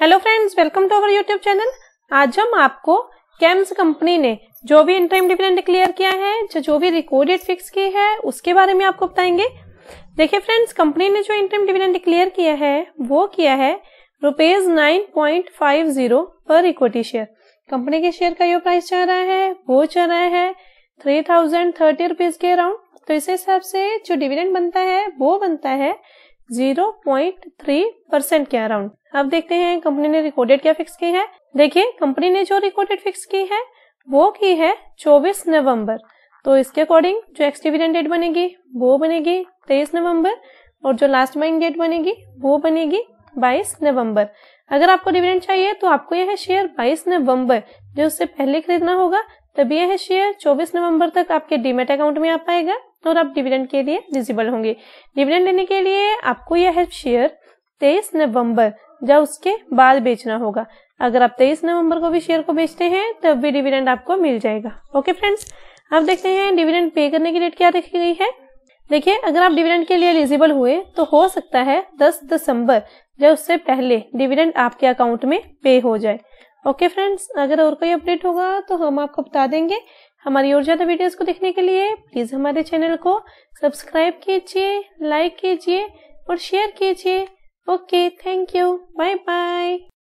hello friends welcome to our YouTube channel आज हम आपको कैम्स कंपनी ने जो भी इंटरम डिविडेंड डिक्लेयर किया है जो भी रिकॉर्डेड फिक्स की है उसके बारे में आपको बताएंगे देखिए फ्रेंड्स कंपनी ने जो इंटरम डिविडेंड डिक्लेयर किया है वो किया है rupees nine point five zero पर इक्विटी शेयर कंपनी के शेयर का जो प्राइस चल रहा है वो चल रहा है थ्री थाउजेंड थर्टी के अराउंड तो इस हिसाब से जो डिविडेंड बनता है वो बनता है 0.3 परसेंट के अराउंड अब देखते हैं कंपनी ने रिकॉर्डेड क्या फिक्स की है देखिए कंपनी ने जो रिकॉर्डेड फिक्स की है वो की है 24 नवंबर तो इसके अकॉर्डिंग जो एक्स डिविडेंड डेट बनेगी वो बनेगी 23 नवंबर और जो लास्ट बाइंग डेट बनेगी वो बनेगी 22 नवंबर अगर आपको डिविडेंड चाहिए तो आपको यह शेयर 22 नवंबर जो उससे पहले खरीदना होगा तब यह है शेयर 24 नवंबर तक आपके डीमेट अकाउंट में आ पाएगा तो और आप डिविडेंड के लिए एलिजिबल होंगे डिविडेंड लेने के लिए आपको यह है शेयर 23 नवंबर या उसके बाद बेचना होगा अगर आप 23 नवंबर को भी शेयर को बेचते हैं तब भी डिविडेंड आपको मिल जाएगा ओके फ्रेंड्स अब देखते हैं डिविडेंड पे करने की डेट क्या रखी गई है देखिए अगर आप डिविडेंड के लिए एलिजिबल हुए तो हो सकता है 10 दिसंबर या उससे पहले डिविडेंड आपके अकाउंट में पे हो जाए ओके फ्रेंड्स अगर और कोई अपडेट होगा तो हम आपको बता देंगे हमारी और ज़्यादा वीडियोस को देखने के लिए प्लीज़ हमारे चैनल को सब्सक्राइब कीजिए लाइक कीजिए और शेयर कीजिए okay thank you bye bye